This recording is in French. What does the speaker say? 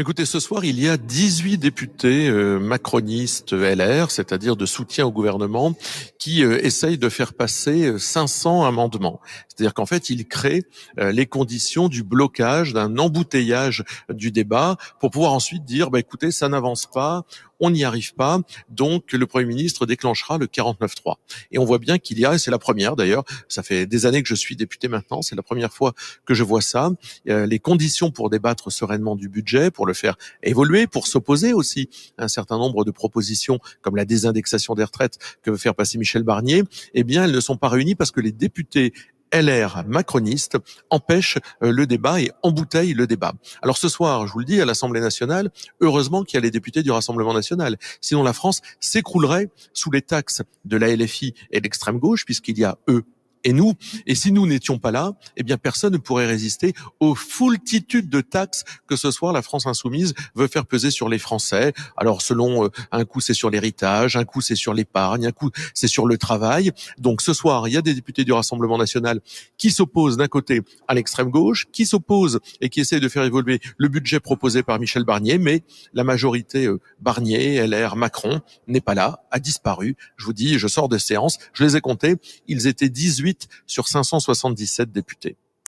Écoutez, ce soir, il y a 18 députés euh, macronistes LR, c'est-à-dire de soutien au gouvernement, qui euh, essayent de faire passer 500 euh, amendements. C'est-à-dire qu'en fait, ils créent les conditions du blocage, d'un embouteillage du débat, pour pouvoir ensuite dire, bah, écoutez, ça n'avance pas, on n'y arrive pas, donc le Premier ministre déclenchera le 49-3. Et on voit bien qu'il y a, et c'est la première d'ailleurs, ça fait des années que je suis député maintenant, c'est la première fois que je vois ça, euh, les conditions pour débattre sereinement du budget, pour le faire évoluer, pour s'opposer aussi à un certain nombre de propositions comme la désindexation des retraites que veut faire passer Michel Barnier, eh bien elles ne sont pas réunies parce que les députés LR macroniste empêche euh, le débat et embouteille le débat. Alors ce soir, je vous le dis, à l'Assemblée nationale, heureusement qu'il y a les députés du Rassemblement national. Sinon, la France s'écroulerait sous les taxes de la LFI et de l'extrême gauche, puisqu'il y a eux et nous. Et si nous n'étions pas là, eh bien personne ne pourrait résister aux foultitudes de taxes que ce soir la France insoumise veut faire peser sur les Français. Alors selon euh, un coup c'est sur l'héritage, un coup c'est sur l'épargne, un coup c'est sur le travail. Donc ce soir, il y a des députés du Rassemblement national qui s'opposent d'un côté à l'extrême gauche, qui s'opposent et qui essayent de faire évoluer le budget proposé par Michel Barnier, mais la majorité euh, Barnier, LR, Macron n'est pas là, a disparu. Je vous dis, je sors de séance, je les ai comptés, ils étaient 18 sur 577 députés.